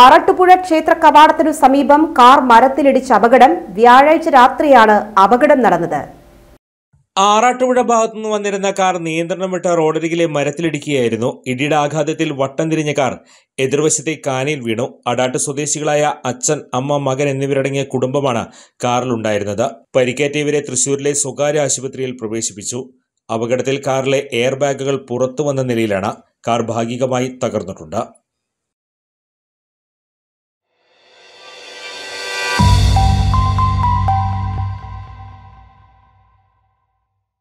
ആറട്ടുപുഴ ക്ഷേത്ര കവാടത്തിനു സമീപം കാർ മരത്തിലിടിച്ച് അപകടം വ്യാഴാഴ്ച രാത്രിയാണ് അപകടം നടന്നത് ആറാട്ടുപുഴ ഭാഗത്തു നിന്ന് വന്നിരുന്ന കാർ നിയന്ത്രണം വിട്ട റോഡരികിലെ മരത്തിലിടിക്കുകയായിരുന്നു ഇടിയുടെ ആഘാതത്തിൽ വട്ടം തിരിഞ്ഞ കാർ എതിർവശത്തെ കാനയിൽ വീണു അടാട്ട് സ്വദേശികളായ അച്ഛൻ അമ്മ മകൻ എന്നിവരടങ്ങിയ കുടുംബമാണ് കാറിലുണ്ടായിരുന്നത് പരിക്കേറ്റ തൃശൂരിലെ സ്വകാര്യ ആശുപത്രിയിൽ പ്രവേശിപ്പിച്ചു അപകടത്തിൽ കാറിലെ എയർ ബാഗുകൾ പുറത്തു വന്ന നിലയിലാണ് കാർ ഭാഗികമായി തകർന്നിട്ടുണ്ട്